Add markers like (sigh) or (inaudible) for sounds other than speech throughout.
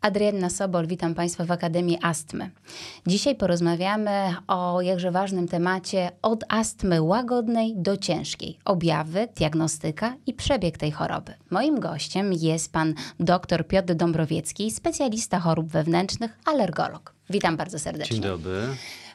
Adrianna Sobol, witam Państwa w Akademii Astmy. Dzisiaj porozmawiamy o jakże ważnym temacie od astmy łagodnej do ciężkiej. Objawy, diagnostyka i przebieg tej choroby. Moim gościem jest pan dr Piotr Dąbrowiecki, specjalista chorób wewnętrznych, alergolog. Witam bardzo serdecznie. Dzień dobry.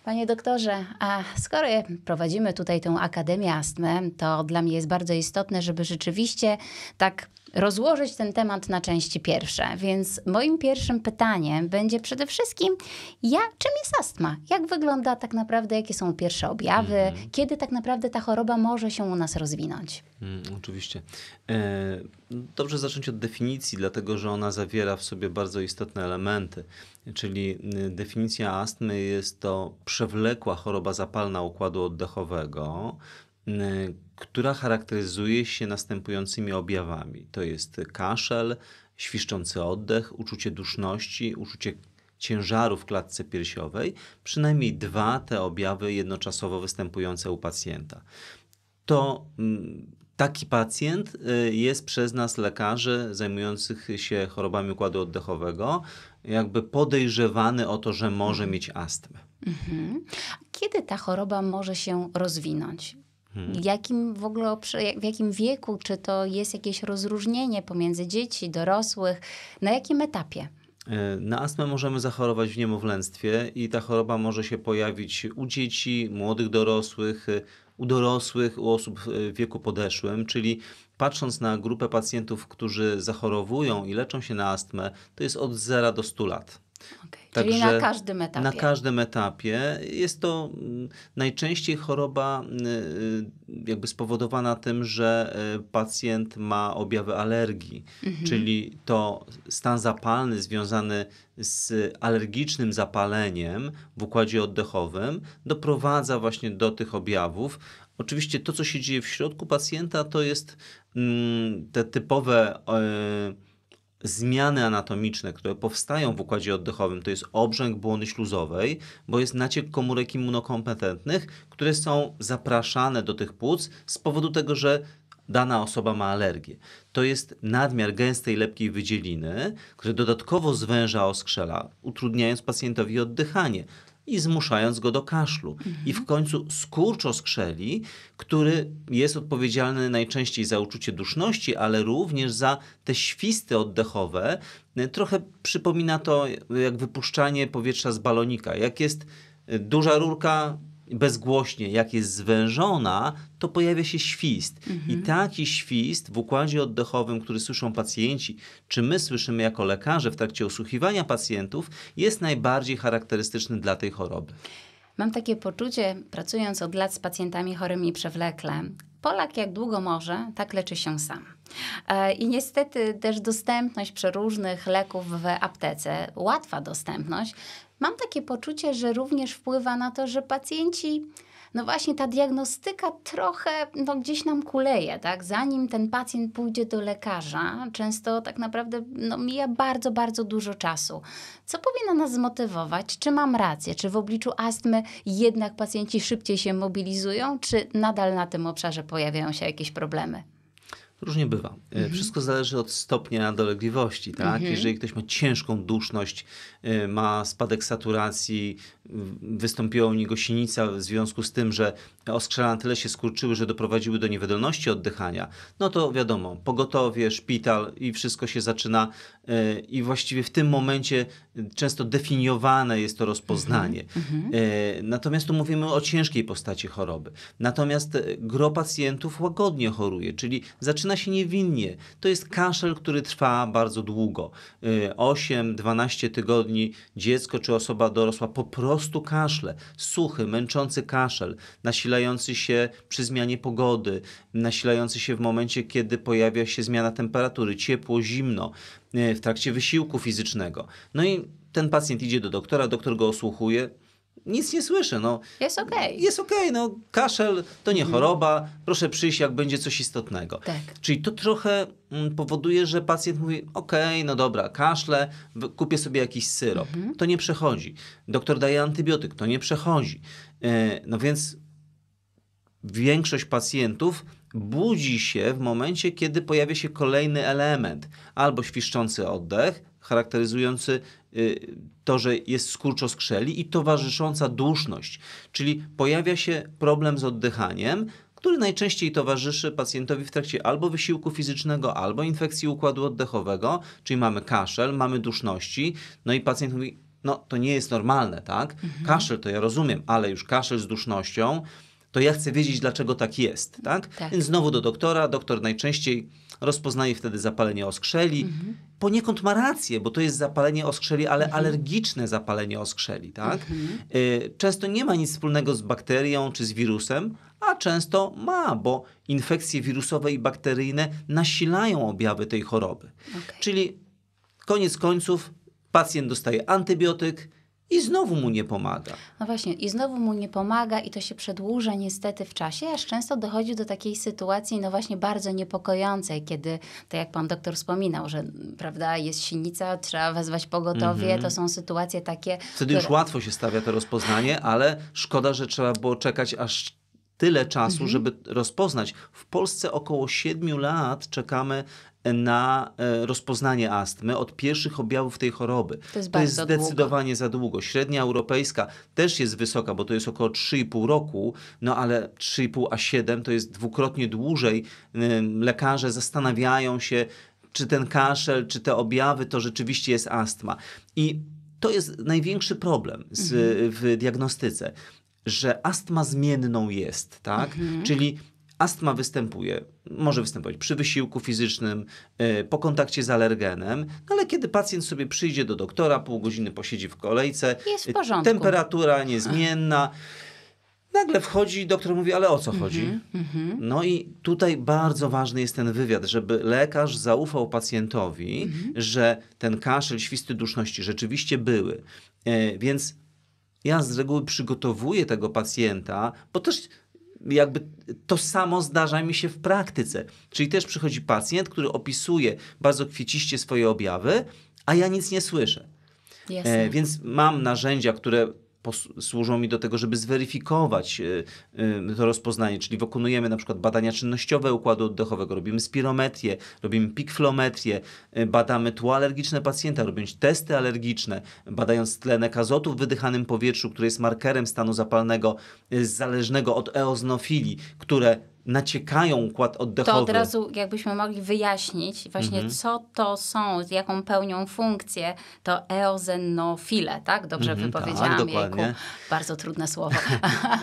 Panie doktorze, a skoro prowadzimy tutaj tę Akademię Astmy, to dla mnie jest bardzo istotne, żeby rzeczywiście tak rozłożyć ten temat na części pierwsze. Więc moim pierwszym pytaniem będzie przede wszystkim, ja, czym jest astma? Jak wygląda tak naprawdę, jakie są pierwsze objawy? Mm -hmm. Kiedy tak naprawdę ta choroba może się u nas rozwinąć? Mm, oczywiście. E, dobrze zacząć od definicji, dlatego że ona zawiera w sobie bardzo istotne elementy. Czyli y, definicja astmy jest to przewlekła choroba zapalna układu oddechowego, y, która charakteryzuje się następującymi objawami. To jest kaszel, świszczący oddech, uczucie duszności, uczucie ciężaru w klatce piersiowej, przynajmniej dwa te objawy jednoczasowo występujące u pacjenta. To mm, taki pacjent y, jest przez nas lekarzy zajmujących się chorobami układu oddechowego jakby podejrzewany o to, że może mhm. mieć astmę. Mhm. Kiedy ta choroba może się rozwinąć? Mhm. Jakim w ogóle, w jakim wieku, czy to jest jakieś rozróżnienie pomiędzy dzieci, dorosłych, na jakim etapie? E, na astmę możemy zachorować w niemowlęctwie i ta choroba może się pojawić u dzieci, młodych dorosłych, e, u dorosłych, u osób w e, wieku podeszłym, czyli patrząc na grupę pacjentów, którzy zachorowują i leczą się na astmę, to jest od 0 do 100 lat. Okay. Także Czyli na każdym etapie. Na każdym etapie. Jest to mm, najczęściej choroba y, y, jakby spowodowana tym, że y, pacjent ma objawy alergii, mhm. czyli to stan zapalny związany z alergicznym zapaleniem w układzie oddechowym doprowadza właśnie do tych objawów. Oczywiście to, co się dzieje w środku pacjenta, to jest mm, te typowe e, zmiany anatomiczne, które powstają w układzie oddechowym, to jest obrzęk błony śluzowej, bo jest naciek komórek immunokompetentnych, które są zapraszane do tych płuc z powodu tego, że dana osoba ma alergię. To jest nadmiar gęstej, lepkiej wydzieliny, który dodatkowo zwęża oskrzela, utrudniając pacjentowi oddychanie i zmuszając go do kaszlu. Mhm. I w końcu skurcz skrzeli, który jest odpowiedzialny najczęściej za uczucie duszności, ale również za te świsty oddechowe. Trochę przypomina to jak wypuszczanie powietrza z balonika. Jak jest duża rurka, bezgłośnie, jak jest zwężona, to pojawia się świst. Mhm. I taki świst w układzie oddechowym, który słyszą pacjenci, czy my słyszymy jako lekarze w trakcie usłuchiwania pacjentów, jest najbardziej charakterystyczny dla tej choroby. Mam takie poczucie, pracując od lat z pacjentami chorymi przewlekle, Polak jak długo może, tak leczy się sam. E, I niestety też dostępność przeróżnych leków w aptece, łatwa dostępność, mam takie poczucie, że również wpływa na to, że pacjenci no właśnie ta diagnostyka trochę no, gdzieś nam kuleje, tak? Zanim ten pacjent pójdzie do lekarza, często tak naprawdę no, mija bardzo, bardzo dużo czasu. Co powinno nas zmotywować? Czy mam rację? Czy w obliczu astmy jednak pacjenci szybciej się mobilizują, czy nadal na tym obszarze pojawiają się jakieś problemy? Różnie bywa. E, mhm. Wszystko zależy od stopnia dolegliwości. Tak? Mhm. Jeżeli ktoś ma ciężką duszność, e, ma spadek saturacji, wystąpiła u niego sinica w związku z tym, że na tyle się skurczyły, że doprowadziły do niewydolności oddychania, no to wiadomo, pogotowie, szpital i wszystko się zaczyna e, i właściwie w tym momencie często definiowane jest to rozpoznanie. Mhm. mhm. Natomiast tu mówimy o ciężkiej postaci choroby. Natomiast gro pacjentów łagodnie choruje, czyli zaczyna zaczyna się niewinnie. To jest kaszel, który trwa bardzo długo. 8-12 y, tygodni dziecko czy osoba dorosła po prostu kaszle. Suchy, męczący kaszel, nasilający się przy zmianie pogody, nasilający się w momencie, kiedy pojawia się zmiana temperatury, ciepło, zimno, y, w trakcie wysiłku fizycznego. No i ten pacjent idzie do doktora, doktor go osłuchuje, nic nie słyszę, No, jest okej. Okay. Jest okej, okay, no kaszel to nie mhm. choroba, proszę przyjść jak będzie coś istotnego. Tak. Czyli to trochę mm, powoduje, że pacjent mówi, okej, okay, no dobra, kaszle, kupię sobie jakiś syrop. Mhm. To nie przechodzi. Doktor daje antybiotyk, to nie przechodzi. E, no więc większość pacjentów budzi się w momencie, kiedy pojawia się kolejny element. Albo świszczący oddech, charakteryzujący Y, to, że jest skurczo skrzeli i towarzysząca duszność, czyli pojawia się problem z oddychaniem, który najczęściej towarzyszy pacjentowi w trakcie albo wysiłku fizycznego, albo infekcji układu oddechowego, czyli mamy kaszel, mamy duszności, no i pacjent mówi, no to nie jest normalne, tak? Mhm. Kaszel to ja rozumiem, ale już kaszel z dusznością, to ja chcę wiedzieć, dlaczego tak jest, tak? tak. Więc znowu do doktora, doktor najczęściej rozpoznaje wtedy zapalenie oskrzeli. Mhm. Poniekąd ma rację, bo to jest zapalenie oskrzeli, ale mhm. alergiczne zapalenie oskrzeli. Tak? Mhm. Y, często nie ma nic wspólnego z bakterią czy z wirusem, a często ma, bo infekcje wirusowe i bakteryjne nasilają objawy tej choroby. Okay. Czyli koniec końców pacjent dostaje antybiotyk, i znowu mu nie pomaga. No właśnie, i znowu mu nie pomaga, i to się przedłuża niestety w czasie, aż często dochodzi do takiej sytuacji, no właśnie bardzo niepokojącej, kiedy, tak jak pan doktor wspominał, że prawda, jest sinica, trzeba wezwać pogotowie, mm -hmm. to są sytuacje takie. Wtedy które... już łatwo się stawia to rozpoznanie, ale szkoda, że trzeba było czekać aż tyle czasu, mhm. żeby rozpoznać. W Polsce około 7 lat czekamy e, na e, rozpoznanie astmy od pierwszych objawów tej choroby. To jest, to jest zdecydowanie długo. za długo. Średnia europejska też jest wysoka, bo to jest około 3,5 roku, no ale 3,5 a 7 to jest dwukrotnie dłużej. E, lekarze zastanawiają się, czy ten kaszel, czy te objawy to rzeczywiście jest astma. I to jest największy problem z, mhm. w diagnostyce że astma zmienną jest, tak? Mhm. Czyli astma występuje, może występować przy wysiłku fizycznym, e, po kontakcie z alergenem, no ale kiedy pacjent sobie przyjdzie do doktora, pół godziny posiedzi w kolejce, jest w e, porządku. temperatura niezmienna. Nagle wchodzi doktor mówi, ale o co mhm, chodzi? Mhm. No i tutaj bardzo ważny jest ten wywiad, żeby lekarz zaufał pacjentowi, mhm. że ten kaszel, świsty duszności rzeczywiście były. E, więc ja z reguły przygotowuję tego pacjenta, bo też jakby to samo zdarza mi się w praktyce. Czyli też przychodzi pacjent, który opisuje bardzo kwieciście swoje objawy, a ja nic nie słyszę. E, więc mam narzędzia, które służą mi do tego, żeby zweryfikować e, e, to rozpoznanie, czyli wykonujemy na przykład badania czynnościowe układu oddechowego, robimy spirometrię, robimy pikflometrię, e, badamy tło alergiczne pacjenta, robimy testy alergiczne, badając tlenek azotu w wydychanym powietrzu, który jest markerem stanu zapalnego zależnego od eoznofilii, które naciekają układ oddechowy. To od razu jakbyśmy mogli wyjaśnić właśnie, mhm. co to są, jaką pełnią funkcję, to eozenofile, tak? Dobrze mhm, tak, wypowiedziałam, tak, dokładnie. Jejku, bardzo trudne słowo. (laughs) (laughs)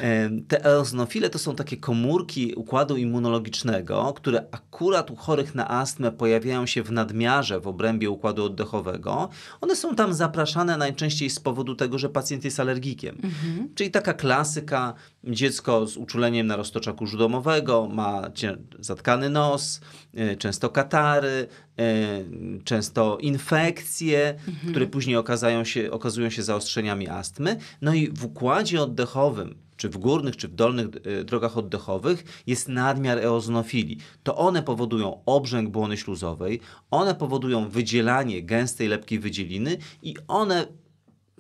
E, te eozenofile to są takie komórki układu immunologicznego, które akurat u chorych na astmę pojawiają się w nadmiarze w obrębie układu oddechowego. One są tam zapraszane najczęściej z powodu tego, że pacjent jest alergikiem. Mhm. Czyli taka klasyka, dziecko z uczuleniem na roztoczaku kurzu dlatego ma zatkany nos, e, często katary, e, często infekcje, mhm. które później okazają się, okazują się zaostrzeniami astmy. No i w układzie oddechowym, czy w górnych, czy w dolnych e, drogach oddechowych jest nadmiar eozinofilii. To one powodują obrzęk błony śluzowej, one powodują wydzielanie gęstej lepkiej wydzieliny i one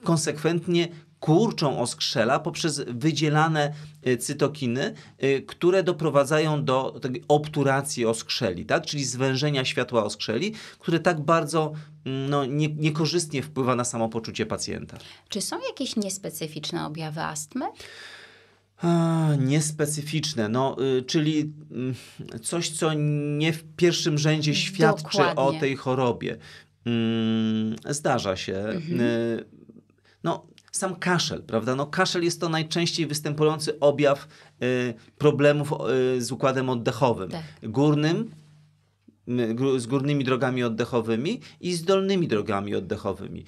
konsekwentnie kurczą oskrzela poprzez wydzielane e, cytokiny, e, które doprowadzają do obturacji oskrzeli, tak? czyli zwężenia światła oskrzeli, które tak bardzo mm, no, nie, niekorzystnie wpływa na samopoczucie pacjenta. Czy są jakieś niespecyficzne objawy astmy? A, niespecyficzne, no, y, czyli y, coś, co nie w pierwszym rzędzie świadczy Dokładnie. o tej chorobie. Y, zdarza się. Mhm. Y, no, sam kaszel, prawda? No kaszel jest to najczęściej występujący objaw y, problemów y, z układem oddechowym. Tak. Górnym, z górnymi drogami oddechowymi i z dolnymi drogami oddechowymi.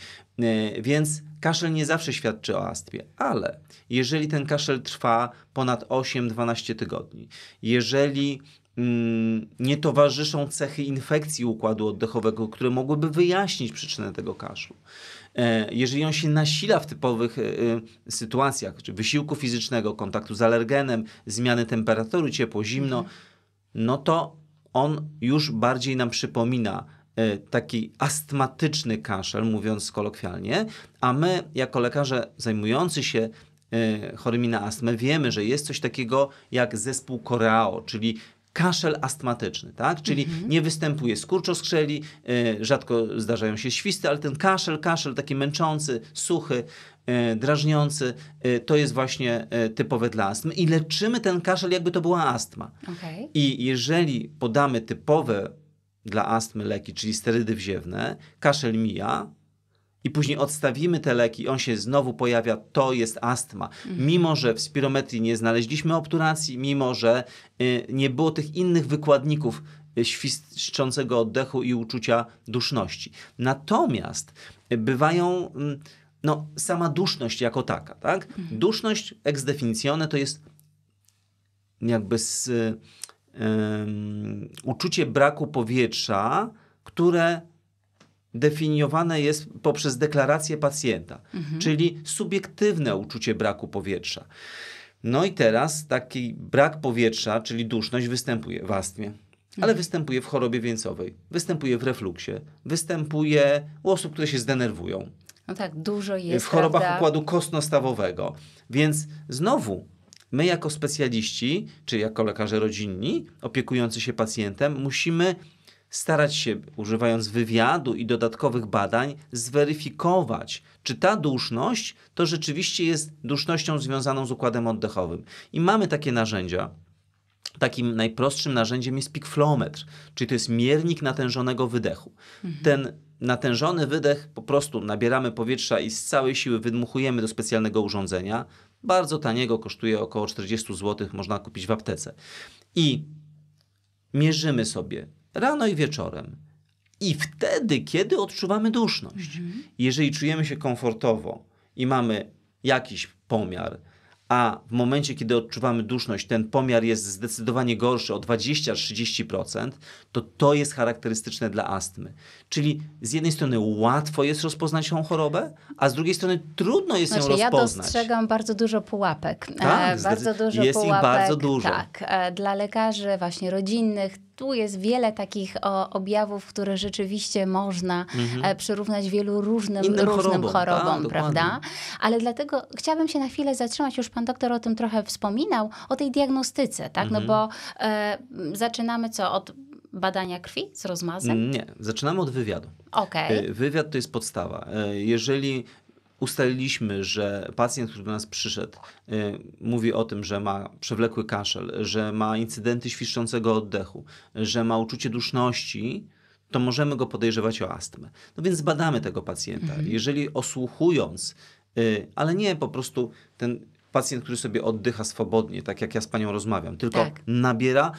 Y, więc kaszel nie zawsze świadczy o astmie, ale jeżeli ten kaszel trwa ponad 8-12 tygodni, jeżeli Mm, nie towarzyszą cechy infekcji układu oddechowego, które mogłyby wyjaśnić przyczynę tego kaszlu. E, jeżeli on się nasila w typowych e, e, sytuacjach, czy wysiłku fizycznego, kontaktu z alergenem, zmiany temperatury, ciepło, zimno, mhm. no to on już bardziej nam przypomina taki astmatyczny kaszel, mówiąc kolokwialnie, a my, jako lekarze zajmujący się chorymi na astmę, wiemy, że jest coś takiego jak zespół Koreo, czyli kaszel astmatyczny, tak? Czyli mhm. nie występuje skurczoskrzeli, skrzeli, y, rzadko zdarzają się świsty, ale ten kaszel, kaszel taki męczący, suchy, y, drażniący, y, to jest właśnie typowe dla astmy. I leczymy ten kaszel, jakby to była astma. Okay. I jeżeli podamy typowe dla astmy leki, czyli sterydy wziewne, kaszel mija, i później odstawimy te leki, on się znowu pojawia, to jest astma. Mhm. Mimo, że w spirometrii nie znaleźliśmy obturacji, mimo, że y, nie było tych innych wykładników y, świszczącego oddechu i uczucia duszności. Natomiast y, bywają mm, no, sama duszność jako taka. Tak? Mhm. Duszność ex definicione to jest jakby z, uczucie braku powietrza, które definiowane jest poprzez deklarację pacjenta, mhm. czyli subiektywne uczucie braku powietrza. No i teraz taki brak powietrza, czyli duszność, występuje w astmie, ale mhm. występuje w chorobie wieńcowej, występuje w refluksie, występuje u osób, które się zdenerwują. No tak, dużo jest. W chorobach prawda? układu kostno-stawowego. Więc znowu my, jako specjaliści, czy jako lekarze rodzinni, opiekujący się pacjentem, musimy starać się, używając wywiadu i dodatkowych badań, zweryfikować, czy ta duszność to rzeczywiście jest dusznością związaną z układem oddechowym. I mamy takie narzędzia. Takim najprostszym narzędziem jest pikflometr, czyli to jest miernik natężonego wydechu. Mhm. Ten natężony wydech po prostu nabieramy powietrza i z całej siły wydmuchujemy do specjalnego urządzenia. Bardzo taniego, kosztuje około 40 zł, można kupić w aptece. I mierzymy sobie rano i wieczorem. I wtedy, kiedy odczuwamy duszność. Mhm. Jeżeli czujemy się komfortowo i mamy jakiś pomiar, a w momencie, kiedy odczuwamy duszność, ten pomiar jest zdecydowanie gorszy o 20-30%, to to jest charakterystyczne dla astmy. Czyli z jednej strony łatwo jest rozpoznać tą chorobę, a z drugiej strony trudno jest znaczy, ją ja rozpoznać. Ja dostrzegam bardzo dużo pułapek. E, tak, e, bardzo dużo jest pułapek, ich bardzo dużo. Tak, e, dla lekarzy właśnie rodzinnych, tu jest wiele takich o, objawów, które rzeczywiście można mhm. E, przyrównać wielu różnym, różnym chorobom, chorobom tak, prawda? Dokładnie. Ale dlatego chciałabym się na chwilę zatrzymać, już pan doktor o tym trochę wspominał, o tej diagnostyce, tak? No mhm. No bo e, zaczynamy co, od badania krwi z rozmazem? Nie, zaczynamy od wywiadu. Okay. Wywiad to jest podstawa. E, jeżeli ustaliliśmy, że pacjent, który do nas przyszedł, y, mówi o tym, że ma przewlekły kaszel, że ma incydenty świszczącego oddechu, że ma uczucie duszności, to możemy go podejrzewać o astmę. No więc badamy tego pacjenta. Mhm. Jeżeli osłuchując, y, ale nie po prostu ten pacjent, który sobie oddycha swobodnie, tak jak ja z panią rozmawiam, tylko tak. nabiera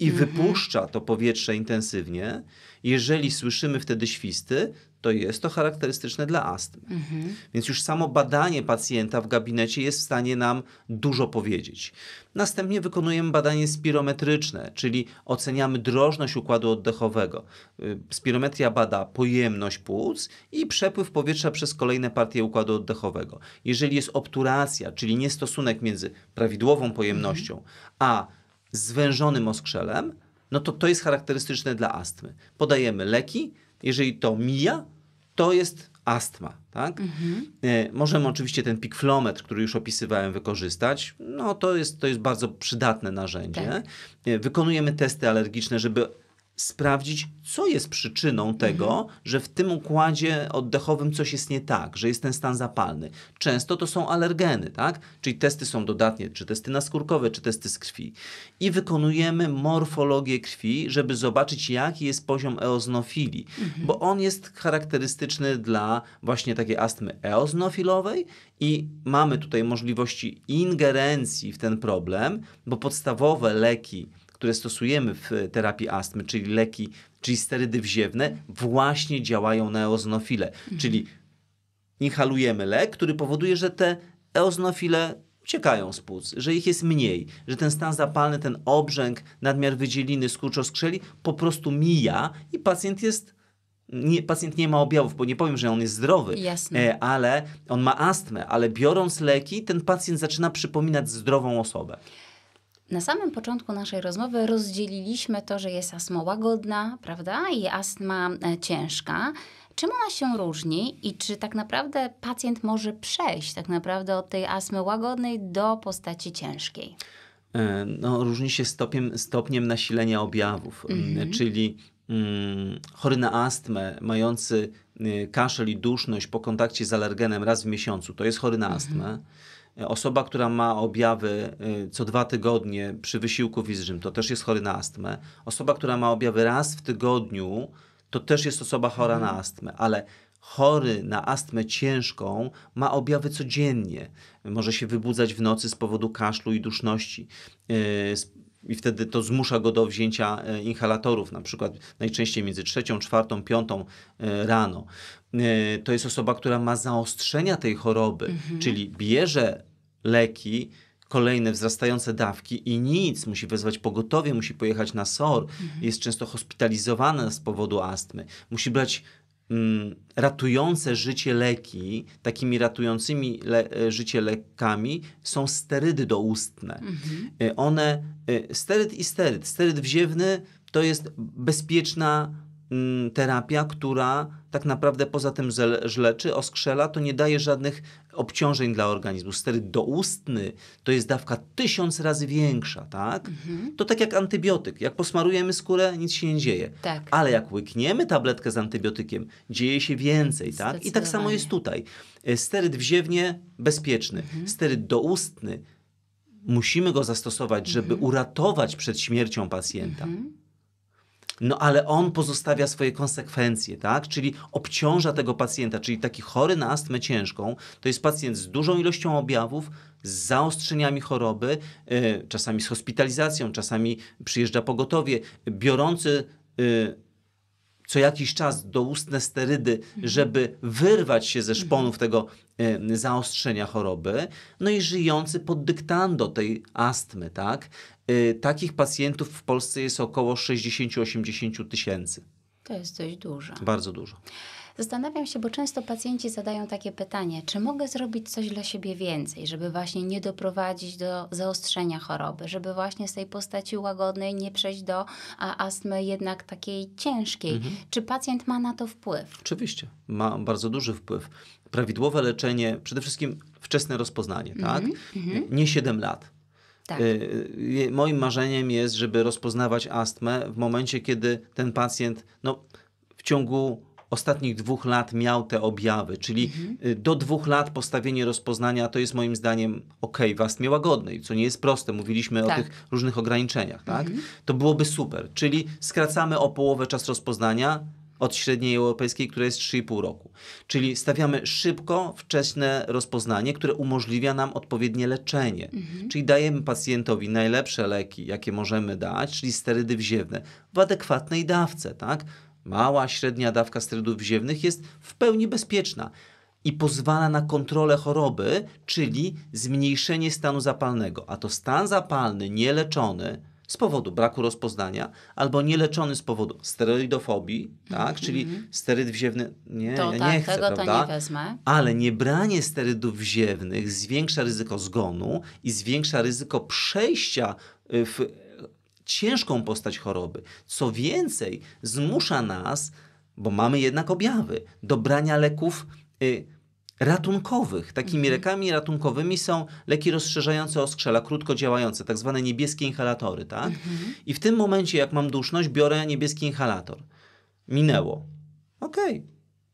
i mhm. wypuszcza to powietrze intensywnie. Jeżeli słyszymy wtedy świsty, to jest to charakterystyczne dla astmy. Mhm. Więc już samo badanie pacjenta w gabinecie jest w stanie nam dużo powiedzieć. Następnie wykonujemy badanie spirometryczne, czyli oceniamy drożność układu oddechowego. Y, spirometria bada pojemność płuc i przepływ powietrza przez kolejne partie układu oddechowego. Jeżeli jest obturacja, czyli niestosunek między prawidłową pojemnością mhm. a zwężonym oskrzelem, no to to jest charakterystyczne dla astmy. Podajemy leki, jeżeli to mija, to jest astma. Tak? Mhm. E, możemy oczywiście ten pikflometr, który już opisywałem, wykorzystać. No to jest, to jest bardzo przydatne narzędzie. Tak. E, wykonujemy testy alergiczne, żeby sprawdzić, co jest przyczyną tego, mhm. że w tym układzie oddechowym coś jest nie tak, że jest ten stan zapalny. Często to są alergeny, tak? Czyli testy są dodatnie, czy testy naskórkowe, czy testy z krwi. I wykonujemy morfologię krwi, żeby zobaczyć, jaki jest poziom eoznofilii, mhm. bo on jest charakterystyczny dla właśnie takiej astmy eoznofilowej i mamy tutaj możliwości ingerencji w ten problem, bo podstawowe leki które stosujemy w terapii astmy, czyli leki, czyli sterydy wziewne, właśnie działają na eoznofile. Mhm. Czyli inhalujemy lek, który powoduje, że te eoznofile uciekają z płuc, że ich jest mniej, że ten stan zapalny, ten obrzęk, nadmiar wydzieliny, skurcz po prostu mija i pacjent jest nie, pacjent nie ma objawów, bo nie powiem, że on jest zdrowy, Jasne. E, ale on ma astmę, ale biorąc leki, ten pacjent zaczyna przypominać zdrową osobę. Na samym początku naszej rozmowy rozdzieliliśmy to, że jest astma łagodna, prawda, i astma e, ciężka. Czym ona się różni i czy tak naprawdę pacjent może przejść tak naprawdę od tej astmy łagodnej do postaci ciężkiej? E, no, różni się stopniem, stopniem nasilenia objawów, mhm. czyli mm, chory na astmę, mający y, kaszel i duszność po kontakcie z alergenem raz w miesiącu, to jest chory na mhm. astmę E, osoba, która ma objawy e, co dwa tygodnie przy wysiłku fizycznym, to też jest chory na astmę. Osoba, która ma objawy raz w tygodniu, to też jest osoba chora mhm. na astmę, ale chory na astmę ciężką ma objawy codziennie. Może się wybudzać w nocy z powodu kaszlu i duszności. E, I wtedy to zmusza go do wzięcia inhalatorów, na przykład najczęściej między trzecią, czwartą, piątą rano. To jest osoba, która ma zaostrzenia tej choroby, mhm. czyli bierze leki, kolejne wzrastające dawki i nic, musi wezwać pogotowie, musi pojechać na SOR, mhm. jest często hospitalizowana z powodu astmy, musi brać mm, ratujące życie leki, takimi ratującymi le e, życie lekami są sterydy doustne. Mhm. E, one, e, steryd i steryd, steryd wziewny to jest bezpieczna Mm, terapia, która tak naprawdę poza tym żleczy, oskrzela, to nie daje żadnych obciążeń dla organizmu. Steryt doustny to jest dawka tysiąc razy większa, tak? Mhm. To tak jak antybiotyk. Jak posmarujemy skórę, nic się nie dzieje. Tak. Ale jak łykniemy tabletkę z antybiotykiem, dzieje się więcej, tak? I tak samo jest tutaj. E, steryt wziewnie bezpieczny. Mhm. Steryt doustny musimy go zastosować, żeby mhm. uratować przed śmiercią pacjenta. Mhm no ale on pozostawia swoje konsekwencje, tak? Czyli obciąża tego pacjenta, czyli taki chory na astmę ciężką, to jest pacjent z dużą ilością objawów, z zaostrzeniami choroby, e, czasami z hospitalizacją, czasami przyjeżdża pogotowie, biorący y, co jakiś czas doustne sterydy, mhm. żeby wyrwać się ze szponów mhm. tego e, zaostrzenia choroby, no i żyjący pod dyktando tej astmy, tak? E, takich pacjentów w Polsce jest około 60-80 tysięcy. To jest dość dużo. Bardzo dużo. Zastanawiam się, bo często pacjenci zadają takie pytanie, czy mogę zrobić coś dla siebie więcej, żeby właśnie nie doprowadzić do zaostrzenia choroby, żeby właśnie z tej postaci łagodnej nie przejść do astmy jednak takiej ciężkiej. Mhm. Czy pacjent ma na to wpływ? Oczywiście, ma bardzo duży wpływ. Prawidłowe leczenie, przede wszystkim wczesne rozpoznanie, tak? Mhm. mhm. Nie 7 lat. Tak. Y, y, y, moim marzeniem jest, żeby rozpoznawać astmę w momencie, kiedy ten pacjent no, w ciągu ostatnich dwóch lat miał te objawy, czyli mhm. Y, do dwóch lat postawienie rozpoznania to jest moim zdaniem ok, was I co nie jest proste, mówiliśmy tak. o tych różnych ograniczeniach, tak? Mhm. To byłoby super, czyli skracamy o połowę czas rozpoznania, od średniej europejskiej, która jest 3,5 roku. Czyli stawiamy szybko, wcześne rozpoznanie, które umożliwia nam odpowiednie leczenie. Mhm. Czyli dajemy pacjentowi najlepsze leki, jakie możemy dać, czyli sterydy wziewne, w adekwatnej dawce, tak? mała, średnia dawka sterydów ziemnych jest w pełni bezpieczna i pozwala na kontrolę choroby, czyli zmniejszenie stanu zapalnego. A to stan zapalny nieleczony z powodu braku rozpoznania albo nieleczony z powodu steroidofobii, tak? Mm-hmm. czyli steryd wziewny nie, to, ja tak, nie chcę, tego prawda? To nie wezmę. Ale niebranie sterydów wziewnych zwiększa ryzyko zgonu i zwiększa ryzyko przejścia y, w ciężką postać choroby. Co więcej, zmusza nas, bo mamy jednak objawy, do brania leków. Y, ratunkowych. Takimi mhm. lekami ratunkowymi są leki rozszerzające oskrzela, krótko działające, tak zwane niebieskie inhalatory, tak? Mhm. I w tym momencie, jak mam duszność, biorę niebieski inhalator. Minęło. Okej. Okay.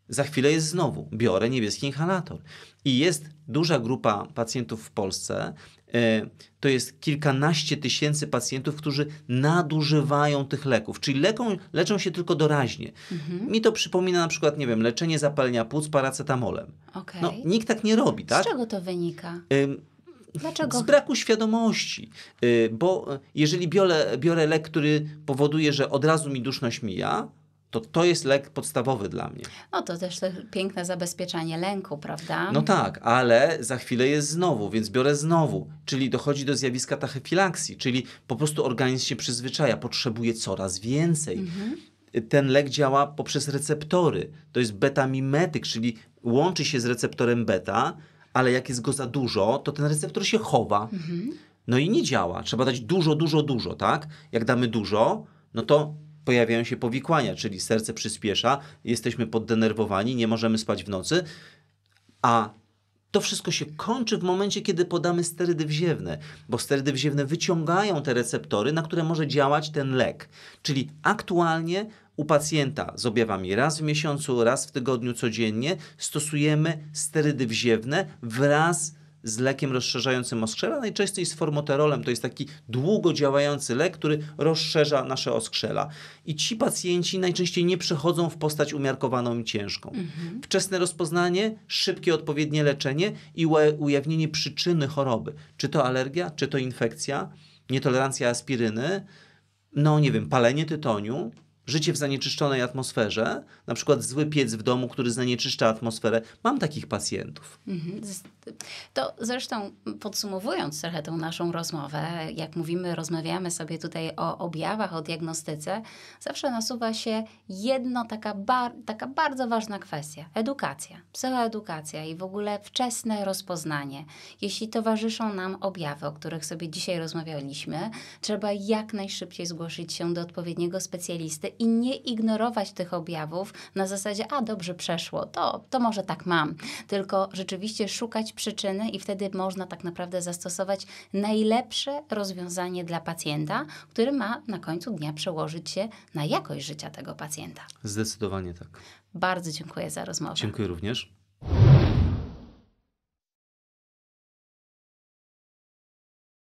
Za chwilę jest znowu. Biorę niebieski inhalator. I jest duża grupa pacjentów w Polsce, E, to jest kilkanaście tysięcy pacjentów, którzy nadużywają tych leków, czyli leką, leczą się tylko doraźnie. Mhm. Mi to przypomina na przykład, nie wiem, leczenie zapalenia płuc paracetamolem. Okay. No, nikt tak nie robi, tak? Z czego to wynika? Dlaczego? Z braku świadomości, e, bo e, jeżeli biorę, biorę lek, który powoduje, że od razu mi duszność mija, to to jest lek podstawowy dla mnie. No to też to piękne zabezpieczanie lęku, prawda? No tak, ale za chwilę jest znowu, więc biorę znowu. Czyli dochodzi do zjawiska tachyfilaksji, czyli po prostu organizm się przyzwyczaja, potrzebuje coraz więcej. Mhm. Ten lek działa poprzez receptory. To jest beta-mimetyk, czyli łączy się z receptorem beta, ale jak jest go za dużo, to ten receptor się chowa. Mhm. No i nie działa. Trzeba dać dużo, dużo, dużo, tak? Jak damy dużo, no to pojawiają się powikłania, czyli serce przyspiesza, jesteśmy poddenerwowani, nie możemy spać w nocy, a to wszystko się kończy w momencie, kiedy podamy sterydy wziewne, bo sterydy wziewne wyciągają te receptory, na które może działać ten lek. Czyli aktualnie u pacjenta z objawami raz w miesiącu, raz w tygodniu codziennie stosujemy sterydy wziewne wraz z z lekiem rozszerzającym oskrzela, najczęściej z formoterolem. To jest taki długo działający lek, który rozszerza nasze oskrzela. I ci pacjenci najczęściej nie przechodzą w postać umiarkowaną i ciężką. Mhm. Wczesne rozpoznanie, szybkie odpowiednie leczenie i ujawnienie przyczyny choroby. Czy to alergia, czy to infekcja, nietolerancja aspiryny, no nie wiem, palenie tytoniu, życie w zanieczyszczonej atmosferze, na przykład zły piec w domu, który zanieczyszcza atmosferę. Mam takich pacjentów. Mhm. To zresztą podsumowując trochę tą naszą rozmowę, jak mówimy, rozmawiamy sobie tutaj o objawach, o diagnostyce, zawsze nasuwa się jedna taka, bar taka bardzo ważna kwestia. Edukacja, psychoedukacja i w ogóle wczesne rozpoznanie. Jeśli towarzyszą nam objawy, o których sobie dzisiaj rozmawialiśmy, trzeba jak najszybciej zgłosić się do odpowiedniego specjalisty i nie ignorować tych objawów na zasadzie, a dobrze przeszło, to, to może tak mam. Tylko rzeczywiście szukać przyczyny i wtedy można tak naprawdę zastosować najlepsze rozwiązanie dla pacjenta, który ma na końcu dnia przełożyć się na jakość życia tego pacjenta. Zdecydowanie tak. Bardzo dziękuję za rozmowę. Dziękuję również.